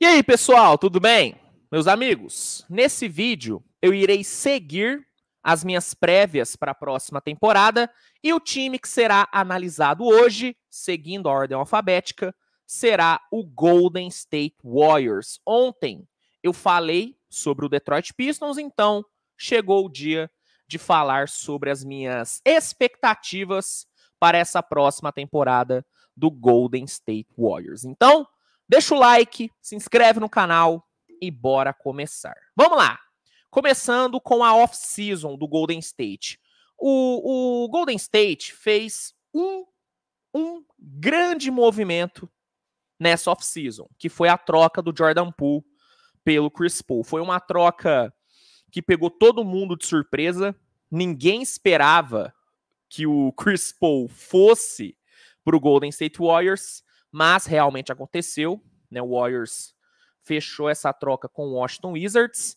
E aí, pessoal, tudo bem? Meus amigos, nesse vídeo eu irei seguir as minhas prévias para a próxima temporada e o time que será analisado hoje, seguindo a ordem alfabética, será o Golden State Warriors. Ontem eu falei sobre o Detroit Pistons, então chegou o dia de falar sobre as minhas expectativas para essa próxima temporada do Golden State Warriors. Então, Deixa o like, se inscreve no canal e bora começar. Vamos lá! Começando com a off-season do Golden State. O, o, Golden State fez um, um grande movimento nessa off-season, que foi a troca do Jordan Poole pelo Chris Paul. Foi uma troca que pegou todo mundo de surpresa. Ninguém esperava que o Chris Paul fosse para o Golden State Warriors mas realmente aconteceu, né? O Warriors fechou essa troca com o Washington Wizards.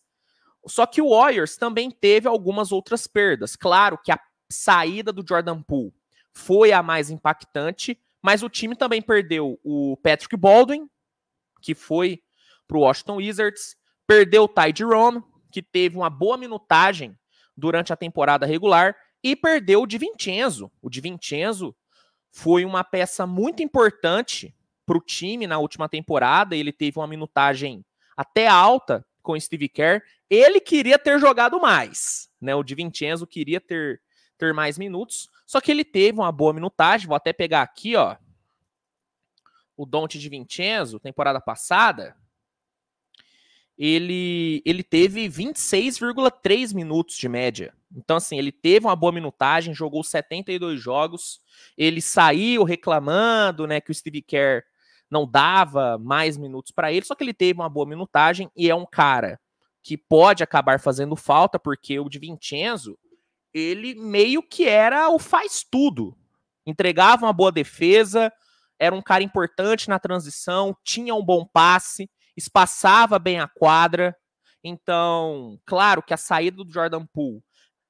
Só que o Warriors também teve algumas outras perdas. Claro que a saída do Jordan Poole foi a mais impactante, mas o time também perdeu o Patrick Baldwin, que foi para o Washington Wizards, perdeu o Ty Jerome, que teve uma boa minutagem durante a temporada regular, e perdeu o Divincenzo. O foi uma peça muito importante para o time na última temporada. Ele teve uma minutagem até alta com Steve Kerr. Ele queria ter jogado mais, né? O Di Vincenzo queria ter, ter mais minutos, só que ele teve uma boa minutagem. Vou até pegar aqui, ó. O Dante Di Vincenzo, temporada passada, ele, ele teve 26,3 minutos de média. Então, assim, ele teve uma boa minutagem, jogou 72 jogos. Ele saiu reclamando né, que o Steve Kerr não dava mais minutos para ele, só que ele teve uma boa minutagem e é um cara que pode acabar fazendo falta, porque o de Vincenzo, ele meio que era o faz tudo. Entregava uma boa defesa, era um cara importante na transição, tinha um bom passe espaçava bem a quadra. Então, claro que a saída do Jordan Poole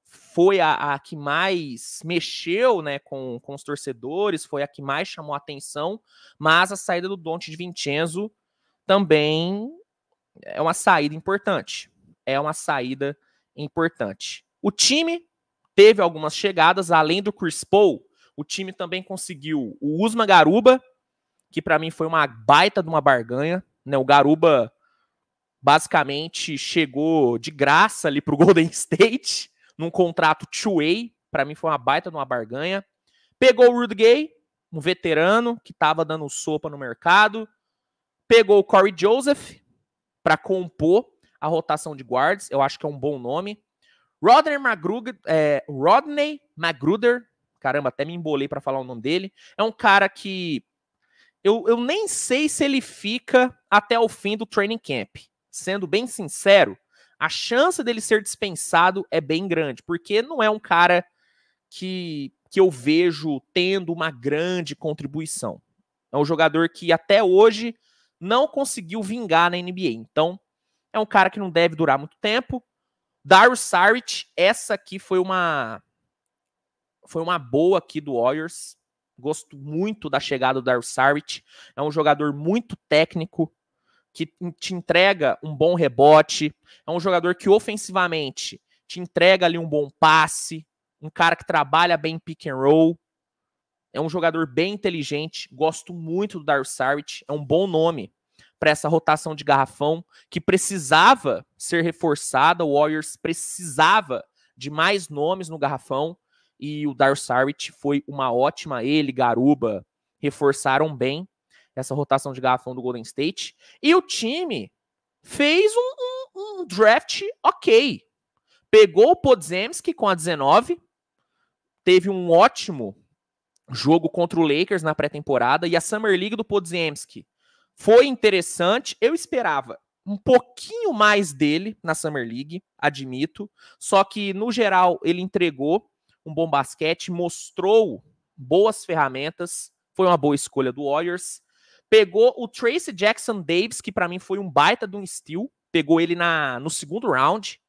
foi a, a, que mais mexeu né, com, com os torcedores, foi a que mais chamou atenção, mas a saída do Donte de Vincenzo também é uma saída importante. É uma saída importante. O time teve algumas chegadas, além do Chris Paul, o time também conseguiu o Usma Garuba, que para mim foi uma baita de uma barganha. Né? O Garuba basicamente chegou de graça ali pro Golden State, num contrato two-way, para mim foi uma baita numa barganha. Pegou o Rudy Gay, um veterano que estava dando sopa no mercado. Pegou o Corey Joseph para compor a rotação de guards, eu acho que é um bom nome. Rodney Magruder, é, Rodney Magruder, caramba, até me embolei para falar o nome dele. É um cara que eu, eu nem sei se ele fica até o fim do training camp. Sendo bem sincero, a chance dele ser dispensado é bem grande, porque não é um cara que, que eu vejo tendo uma grande contribuição. É um jogador que até hoje não conseguiu vingar na NBA. Então, é um cara que não deve durar muito tempo. Dario Saric, essa aqui foi uma foi uma boa aqui do Warriors. Gosto muito da chegada do Darsaric. É um jogador muito técnico, que te entrega um bom rebote. É um jogador que ofensivamente te entrega ali um bom passe. Um cara que trabalha bem pick and roll. É um jogador bem inteligente. Gosto muito do Darsaric. É um bom nome para essa rotação de garrafão que precisava ser reforçada. O Warriors precisava de mais nomes no garrafão e o Dar Sarwit foi uma ótima. Ele, Garuba, reforçaram bem essa rotação de garrafão do Golden State. E o time fez um, um, um draft ok. Pegou o Podzemski com a 19, teve um ótimo jogo contra o Lakers na pré-temporada e a Summer League do Podzemski foi interessante. Eu esperava um pouquinho mais dele na Summer League, admito. Só que no geral ele entregou um bom basquete, mostrou boas ferramentas, foi uma boa escolha do Warriors. Pegou o Tracy Jackson Davis, que para mim foi um baita de um steal, pegou ele na, no segundo round.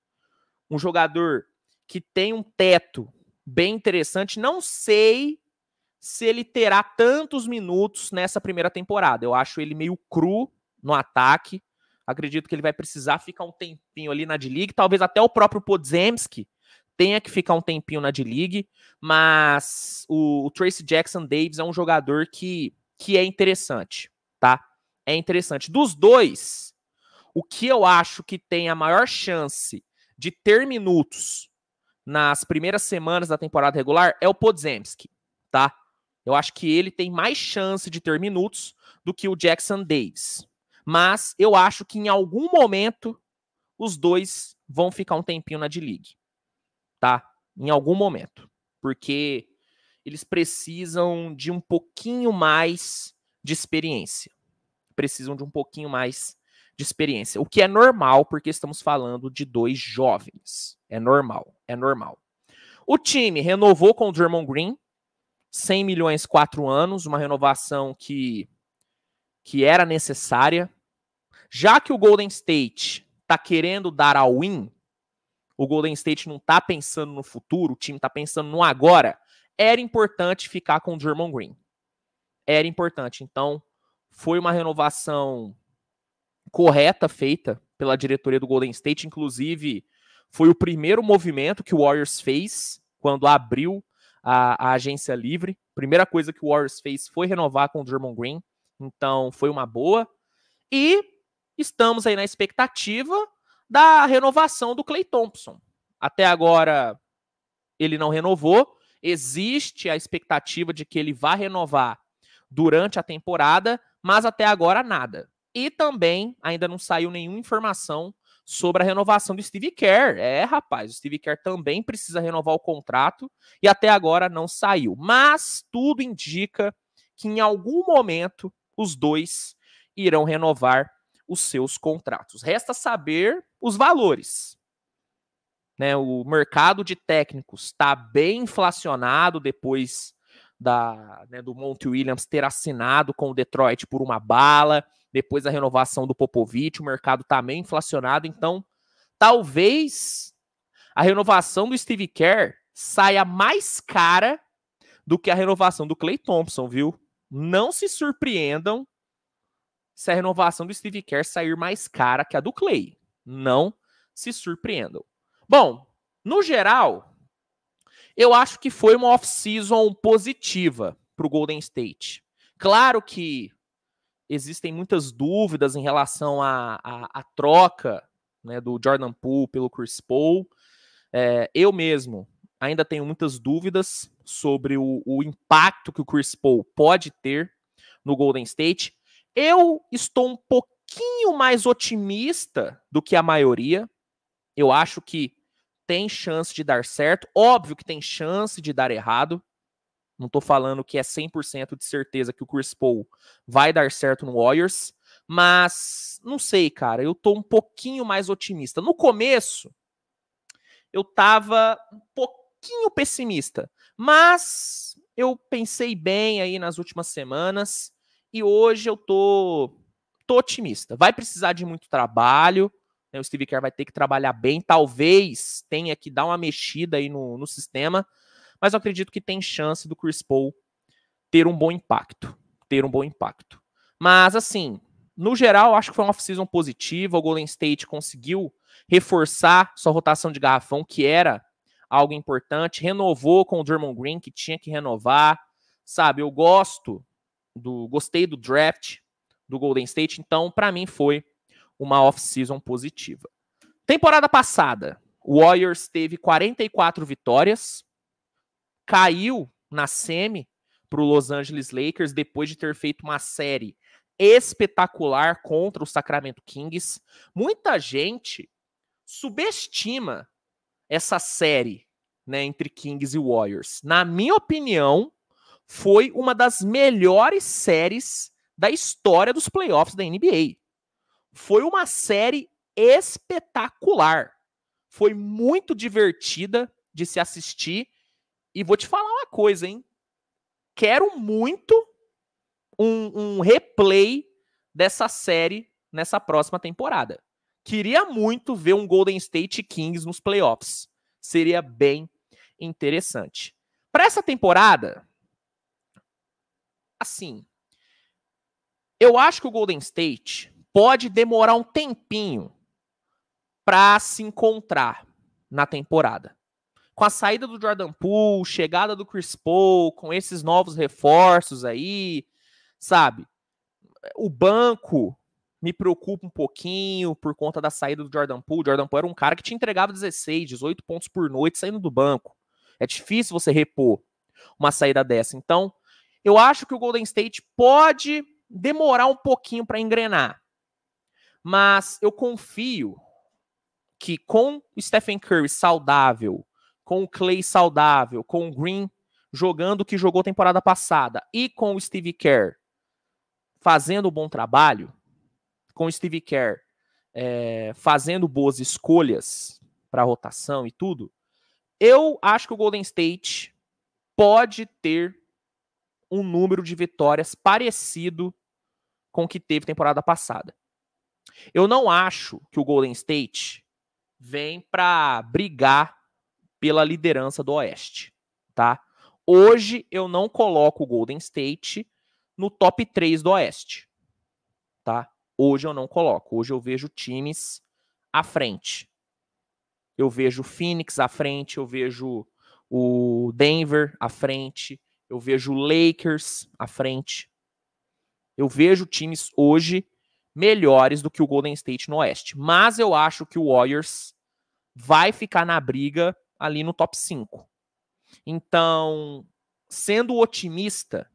Um jogador que tem um teto bem interessante. Não sei se ele terá tantos minutos nessa primeira temporada. Eu acho ele meio cru no ataque. Acredito que ele vai precisar ficar um tempinho ali na D-League, talvez até o próprio Podzemski tenha que ficar um tempinho na D-League, mas o, o Tracy Jackson Davis é um jogador que, que é interessante, tá? É interessante. Dos dois, o que eu acho que tem a maior chance de ter minutos nas primeiras semanas da temporada regular é o Podzemski, tá? Eu acho que ele tem mais chance de ter minutos do que o Jackson Davis. Mas eu acho que em algum momento os dois vão ficar um tempinho na D-League tá? Em algum momento. Porque eles precisam de um pouquinho mais de experiência. Precisam de um pouquinho mais de experiência. O que é normal, porque estamos falando de dois jovens. É normal, é normal. O time renovou com o German Green, 100 milhões, 4 anos, uma renovação que, que era necessária. Já que o Golden State está querendo dar a win, o Golden State não está pensando no futuro, o time está pensando no agora, era importante ficar com o German Green. Era importante. Então, foi uma renovação correta feita pela diretoria do Golden State, inclusive foi o primeiro movimento que o Warriors fez quando abriu a, a agência livre. Primeira coisa que o Warriors fez foi renovar com o German Green. Então, foi uma boa. E estamos aí na expectativa da renovação do Clay Thompson. Até agora ele não renovou. Existe a expectativa de que ele vá renovar durante a temporada, mas até agora nada. E também ainda não saiu nenhuma informação sobre a renovação do Steve Kerr. É, rapaz, o Steve Kerr também precisa renovar o contrato e até agora não saiu. Mas tudo indica que em algum momento os dois irão renovar os seus contratos. Resta saber os valores. Né, o mercado de técnicos está bem inflacionado depois da, né, do Monte Williams ter assinado com o Detroit por uma bala, depois da renovação do Popovich, o mercado está meio inflacionado, então talvez a renovação do Steve Kerr saia mais cara do que a renovação do Clay Thompson, viu? Não se surpreendam se a renovação do Steve Kerr sair mais cara que a do Clay. Não se surpreendam. Bom, no geral, eu acho que foi uma off-season positiva para o Golden State. Claro que existem muitas dúvidas em relação à, à, à troca né, do Jordan Poole pelo Chris Paul. É, eu mesmo ainda tenho muitas dúvidas sobre o, o impacto que o Chris Paul pode ter no Golden State. Eu estou um pouquinho pouquinho mais otimista do que a maioria. Eu acho que tem chance de dar certo. Óbvio que tem chance de dar errado. Não estou falando que é 100% de certeza que o Chris Paul vai dar certo no Warriors, mas não sei, cara, eu estou um pouquinho mais otimista. No começo, eu estava um pouquinho pessimista, mas eu pensei bem aí nas últimas semanas e hoje eu estou tô otimista. Vai precisar de muito trabalho, né? o Steve Kerr vai ter que trabalhar bem, talvez tenha que dar uma mexida aí no, no sistema, mas eu acredito que tem chance do Chris Paul ter um bom impacto, ter um bom impacto. Mas assim, no geral, acho que foi uma off-season positiva, o Golden State conseguiu reforçar sua rotação de garrafão, que era algo importante, renovou com o Drummond Green, que tinha que renovar, sabe, eu gosto do, gostei do draft, do Golden State. Então, para mim, foi uma off-season positiva. Temporada passada, o Warriors teve 44 vitórias, caiu na semi para o Los Angeles Lakers depois de ter feito uma série espetacular contra o Sacramento Kings. Muita gente subestima essa série né, entre Kings e Warriors. Na minha opinião, foi uma das melhores séries da história dos playoffs da NBA. Foi uma série espetacular. Foi muito divertida de se assistir. E vou te falar uma coisa, hein? Quero muito um, um replay dessa série nessa próxima temporada. Queria muito ver um Golden State Kings nos playoffs. Seria bem interessante. Para essa temporada, assim, eu acho que o Golden State pode demorar um tempinho para se encontrar na temporada. Com a saída do Jordan Poole, chegada do Chris Paul, com esses novos reforços aí, sabe? O banco me preocupa um pouquinho por conta da saída do Jordan Poole. Jordan Poole era um cara que te entregava 16, 18 pontos por noite saindo do banco. É difícil você repor uma saída dessa. Então, eu acho que o Golden State pode demorar um pouquinho para engrenar. Mas eu confio que com o Stephen Curry saudável, com o Clay saudável, com o Green jogando o que jogou temporada passada e com o Steve Kerr fazendo um bom trabalho, com o Steve Kerr é, fazendo boas escolhas para rotação e tudo, eu acho que o Golden State pode ter um número de vitórias parecido com o que teve temporada passada. Eu não acho que o Golden State vem para brigar pela liderança do Oeste, tá? Hoje eu não coloco o Golden State no top 3 do Oeste, tá? Hoje eu não coloco. Hoje eu vejo times à frente. Eu vejo o Phoenix à frente, eu vejo o Denver à frente, eu vejo o Lakers à frente, eu vejo times hoje melhores do que o Golden State no Oeste. Mas eu acho que o Warriors vai ficar na briga ali no top 5. Então, sendo otimista,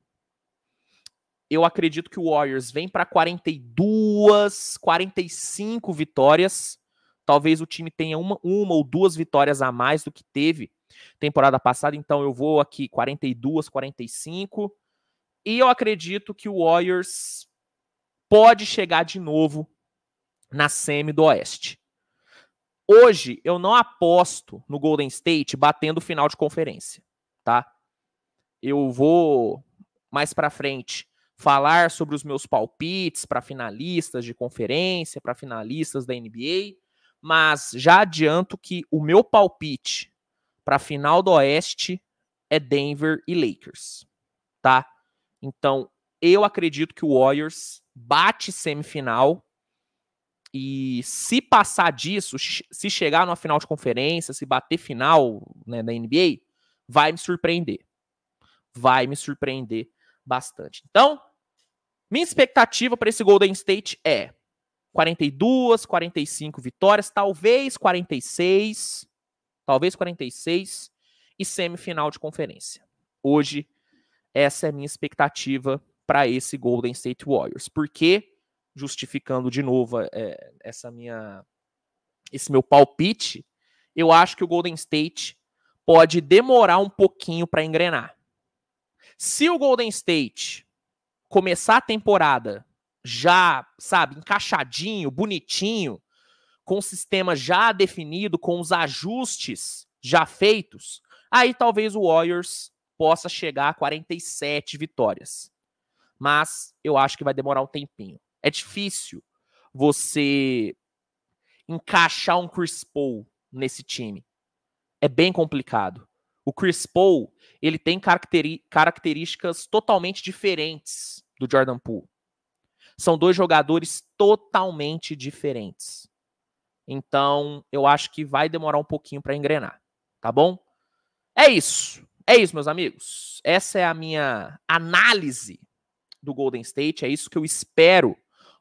eu acredito que o Warriors vem para 42, 45 vitórias. Talvez o time tenha uma, uma ou duas vitórias a mais do que teve temporada passada. Então eu vou aqui 42, 45. E eu acredito que o Warriors pode chegar de novo na semi do Oeste. Hoje eu não aposto no Golden State batendo o final de conferência, tá? Eu vou mais para frente falar sobre os meus palpites para finalistas de conferência, para finalistas da NBA, mas já adianto que o meu palpite para final do Oeste é Denver e Lakers, tá? Então, eu acredito que o Warriors bate semifinal e se passar disso, se chegar numa final de conferência, se bater final né, da NBA, vai me surpreender. Vai me surpreender bastante. Então, minha expectativa para esse Golden State é 42, 45 vitórias, talvez 46, talvez 46 e semifinal de conferência. Hoje essa é a minha expectativa para esse Golden State Warriors. Porque, justificando de novo é, essa minha, esse meu palpite, eu acho que o Golden State pode demorar um pouquinho para engrenar. Se o Golden State começar a temporada já, sabe, encaixadinho, bonitinho, com o sistema já definido, com os ajustes já feitos, aí talvez o Warriors possa chegar a 47 vitórias. Mas eu acho que vai demorar um tempinho. É difícil você encaixar um Chris Paul nesse time. É bem complicado. O Chris Paul, ele tem características totalmente diferentes do Jordan Poole. São dois jogadores totalmente diferentes. Então, eu acho que vai demorar um pouquinho para engrenar, tá bom? É isso. É isso, meus amigos. Essa é a minha análise do Golden State. É isso que eu espero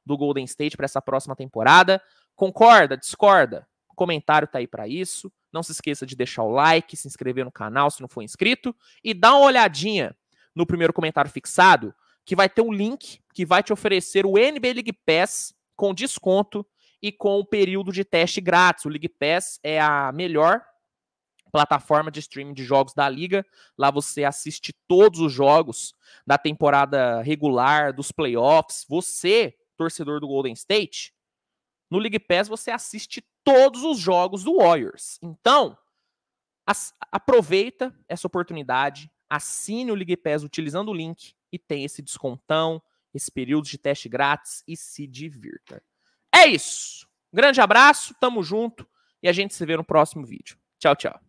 do Golden State para essa próxima temporada. Concorda? Discorda? O comentário tá aí para isso. Não se esqueça de deixar o like, se inscrever no canal se não for inscrito e dá uma olhadinha no primeiro comentário fixado que vai ter um link que vai te oferecer o NBA League Pass com desconto e com o período de teste grátis. O League Pass é a melhor plataforma de streaming de jogos da liga. Lá você assiste todos os jogos da temporada regular, dos playoffs. Você, torcedor do Golden State, no League Pass você assiste todos os jogos do Warriors. Então, aproveita essa oportunidade, assine o League Pass utilizando o link e tem esse descontão, esse período de teste grátis e se divirta. É isso. grande abraço, tamo junto e a gente se vê no próximo vídeo. Tchau, tchau.